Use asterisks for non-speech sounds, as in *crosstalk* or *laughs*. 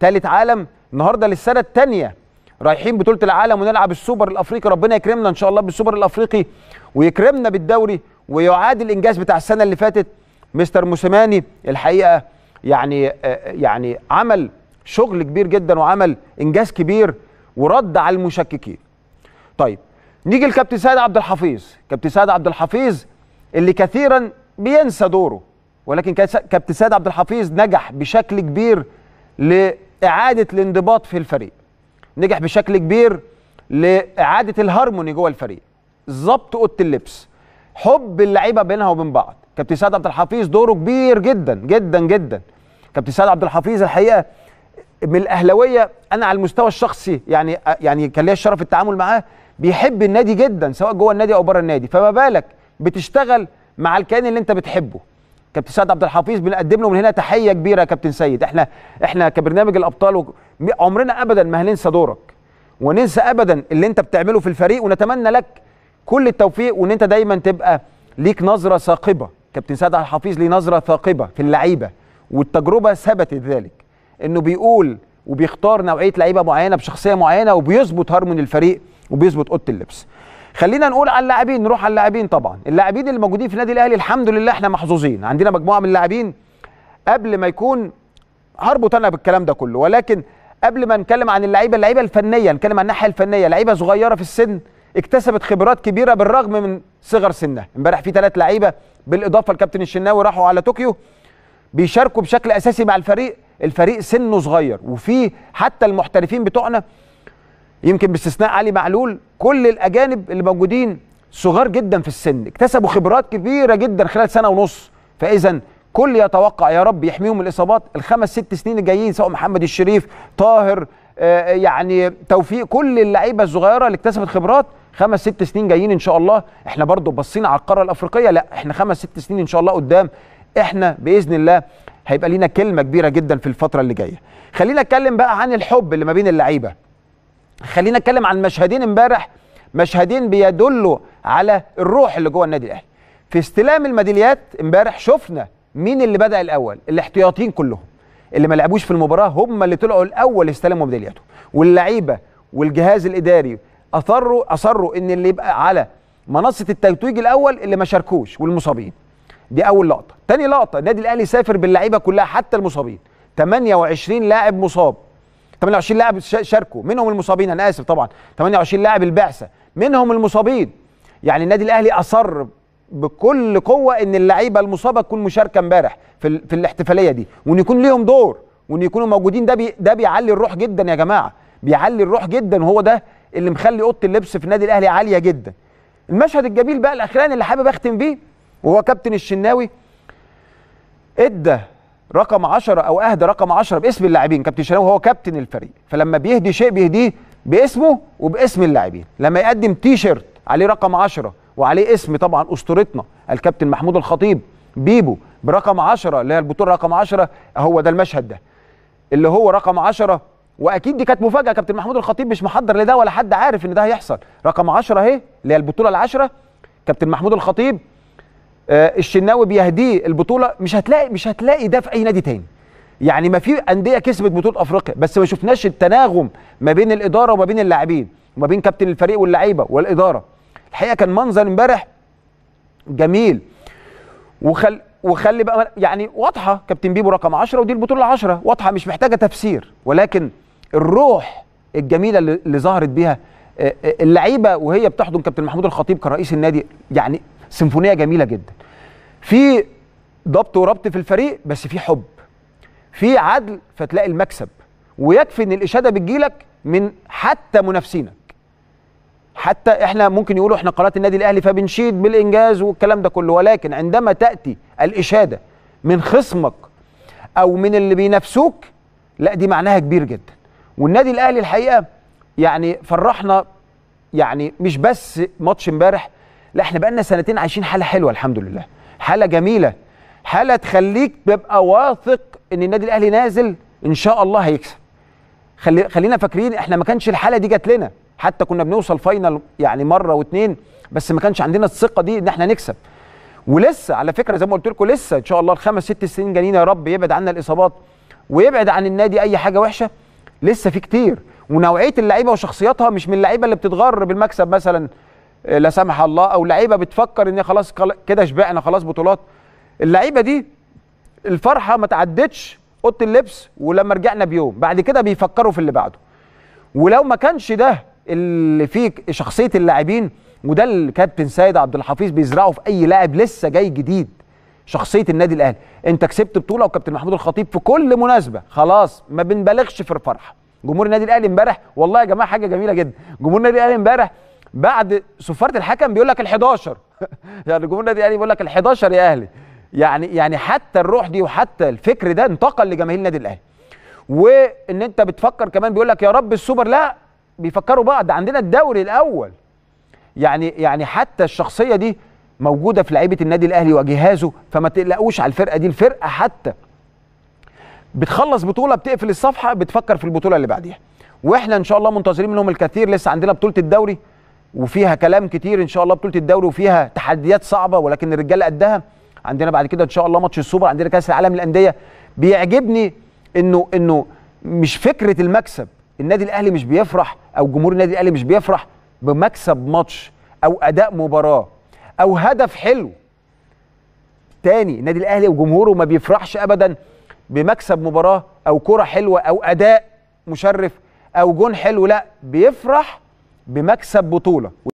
ثالث عالم النهارده للسنه الثانيه رايحين بطوله العالم ونلعب السوبر الافريقي ربنا يكرمنا ان شاء الله بالسوبر الافريقي ويكرمنا بالدوري ويعاد الانجاز بتاع السنه اللي فاتت مستر موسيماني الحقيقه يعني آه، يعني عمل شغل كبير جدا وعمل انجاز كبير ورد على المشككين طيب نيجي لكابتن سيد عبد الحفيظ كابتن سيد عبد الحفيظ اللي كثيرا بينسى دوره ولكن كابتن سيد عبد الحفيظ نجح بشكل كبير ل اعاده الانضباط في الفريق نجح بشكل كبير لاعاده الهارموني جوه الفريق ظبط اوضه اللبس حب اللعيبه بينها وبين بعض كابتن سعد عبد الحفيظ دوره كبير جدا جدا جدا كابتن سعد عبد الحفيظ الحقيقه من الاهلاويه انا على المستوى الشخصي يعني يعني كان ليا الشرف التعامل معاه بيحب النادي جدا سواء جوه النادي او بره النادي فما بالك بتشتغل مع الكيان اللي انت بتحبه كابتن سيد عبد الحفيظ بنقدم له من هنا تحيه كبيره يا كابتن سيد احنا احنا كبرنامج الابطال عمرنا ابدا ما هننسى دورك وننسى ابدا اللي انت بتعمله في الفريق ونتمنى لك كل التوفيق وان انت دايما تبقى ليك نظره ثاقبه كابتن سيد عبد الحفيظ ليه نظره ثاقبه في اللعيبه والتجربه ثبتت ذلك انه بيقول وبيختار نوعيه لعيبه معينه بشخصيه معينه وبيظبط هرمون الفريق وبيظبط اوضه اللبس خلينا نقول على اللاعبين نروح على اللاعبين طبعا اللاعبين اللي موجودين في النادي الاهلي الحمد لله احنا محظوظين عندنا مجموعه من اللاعبين قبل ما يكون هربط انا بالكلام ده كله ولكن قبل ما نتكلم عن اللعيبه اللعيبه الفنيه نتكلم عن الناحيه الفنيه لعيبه صغيره في السن اكتسبت خبرات كبيره بالرغم من صغر سنها امبارح في ثلاث لعيبه بالاضافه لكابتن الشناوي راحوا على طوكيو بيشاركوا بشكل اساسي مع الفريق الفريق سنه صغير وفي حتى المحترفين بتوعنا يمكن باستثناء علي معلول كل الاجانب اللي موجودين صغار جدا في السن اكتسبوا خبرات كبيره جدا خلال سنه ونص فاذا كل يتوقع يا رب يحميهم الاصابات الخمس ست سنين الجايين سواء محمد الشريف طاهر آه، آه، يعني توفيق كل اللعيبه الصغيره اللي اكتسبت خبرات خمس ست سنين جايين ان شاء الله احنا برضو باصين على القاره الافريقيه لا احنا خمس ست سنين ان شاء الله قدام احنا باذن الله هيبقى لينا كلمه كبيره جدا في الفتره اللي جايه خلينا اتكلم بقى عن الحب اللي ما بين اللعيبه خلينا اتكلم عن مشهدين امبارح مشهدين بيدلوا على الروح اللي جوه النادي الاهلي في استلام الميداليات امبارح شفنا مين اللي بدا الاول الاحتياطيين كلهم اللي ما لعبوش في المباراه هم اللي طلعوا الاول استلموا ميدالياتهم واللعيبه والجهاز الاداري اصروا اصروا ان اللي يبقى على منصه التتويج الاول اللي ما شاركوش والمصابين دي اول لقطه تاني لقطه النادي الاهلي سافر باللعيبه كلها حتى المصابين 28 لاعب مصاب 28 لاعب شاركوا منهم المصابين انا اسف طبعا 28 لاعب البعثه منهم المصابين يعني النادي الاهلي اصر بكل قوه ان اللعيبه المصابه تكون مشاركه امبارح في, في الاحتفاليه دي وان يكون ليهم دور وان يكونوا موجودين ده بي ده بيعلي الروح جدا يا جماعه بيعلي الروح جدا وهو ده اللي مخلي اوضه اللبس في النادي الاهلي عاليه جدا المشهد الجميل بقى الاخراني اللي حابب اختم بيه وهو كابتن الشناوي ادى رقم 10 او اهدى رقم 10 باسم اللاعبين كابتن شناوي هو كابتن الفريق فلما بيهدي شيء بيهديه باسمه وباسم اللاعبين لما يقدم تي شيرت عليه رقم 10 وعليه اسم طبعا اسطورتنا الكابتن محمود الخطيب بيبو برقم 10 اللي هي البطوله رقم 10 هو ده المشهد ده اللي هو رقم 10 واكيد دي كانت مفاجاه كابتن محمود الخطيب مش محضر لده ولا حد عارف ان ده هيحصل رقم 10 اهي اللي هي البطوله العشره كابتن محمود الخطيب آه، الشناوي بيهديه البطوله مش هتلاقي مش هتلاقي ده في اي نادي تاني يعني ما في انديه كسبت بطوله افريقيا بس ما شفناش التناغم ما بين الاداره وما بين اللاعبين وما بين كابتن الفريق واللعيبه والاداره الحقيقه كان منظر امبارح جميل وخل وخلي بقى يعني واضحه كابتن بيبو رقم 10 ودي البطوله 10 واضحه مش محتاجه تفسير ولكن الروح الجميله اللي ظهرت بيها آه، آه، اللعيبه وهي بتحضن كابتن محمود الخطيب كرئيس النادي يعني سيمفونيه جميله جدا في ضبط وربط في الفريق بس في حب في عدل فتلاقي المكسب ويكفي ان الاشاده بتجيلك من حتى منافسينك حتى احنا ممكن يقولوا احنا قناه النادي الاهلي فبنشيد بالانجاز والكلام ده كله ولكن عندما تاتي الاشاده من خصمك او من اللي بينافسوك لا دي معناها كبير جدا والنادي الاهلي الحقيقه يعني فرحنا يعني مش بس ماتش امبارح لا احنا بقالنا سنتين عايشين حاله حلوه الحمد لله حاله جميله حاله تخليك تبقى واثق ان النادي الاهلي نازل ان شاء الله هيكسب خلي خلينا فاكرين احنا ما كانش الحاله دي جات لنا حتى كنا بنوصل فاينل يعني مره واتنين بس ما كانش عندنا الثقه دي ان احنا نكسب ولسه على فكره زي ما قلت لكم لسه ان شاء الله الخمس ست سنين جايين يا رب يبعد عنا الاصابات ويبعد عن النادي اي حاجه وحشه لسه في كتير ونوعيه اللعيبه وشخصياتها مش من اللعيبه اللي بتتغر بالمكسب مثلا لا سمح الله او لعيبه بتفكر ان خلاص كده شبعنا خلاص بطولات اللعيبه دي الفرحه ما تعدتش اوضه اللبس ولما رجعنا بيوم بعد كده بيفكروا في اللي بعده ولو ما كانش ده اللي فيه شخصيه اللاعبين وده الكابتن سيد عبد الحفيظ بيزرعه في اي لاعب لسه جاي جديد شخصيه النادي الاهلي انت كسبت بطوله وكابتن محمود الخطيب في كل مناسبه خلاص ما بنبالغش في الفرحه جمهور النادي الاهلي امبارح والله يا جماعه حاجه جميله جدا جمهور النادي الاهلي امبارح بعد صفاره الحكم بيقول لك ال11 *laughs* يعني جمهور النادي الاهلي بيقول لك ال11 يا اهلي يعني يعني حتى الروح دي وحتى الفكر ده انتقل لجماهير النادي الاهلي وان انت بتفكر كمان بيقول لك يا رب السوبر لا بيفكروا بعض عندنا الدوري الاول يعني يعني حتى الشخصيه دي موجوده في لعيبه النادي الاهلي وجهازه فما تقلقوش على الفرقه دي الفرقه حتى بتخلص بطوله بتقفل الصفحه بتفكر في البطوله اللي بعديها واحنا ان شاء الله منتظرين منهم الكثير لسه عندنا بطوله الدوري وفيها كلام كتير ان شاء الله بطوله الدوري وفيها تحديات صعبه ولكن الرجاله قدها عندنا بعد كده ان شاء الله ماتش السوبر عندنا كاس العالم للانديه بيعجبني انه انه مش فكره المكسب النادي الاهلي مش بيفرح او جمهور النادي الاهلي مش بيفرح بمكسب ماتش او اداء مباراه او هدف حلو تاني النادي الاهلي وجمهوره ما بيفرحش ابدا بمكسب مباراه او كره حلوه او اداء مشرف او جون حلو لا بيفرح بمكسب بطوله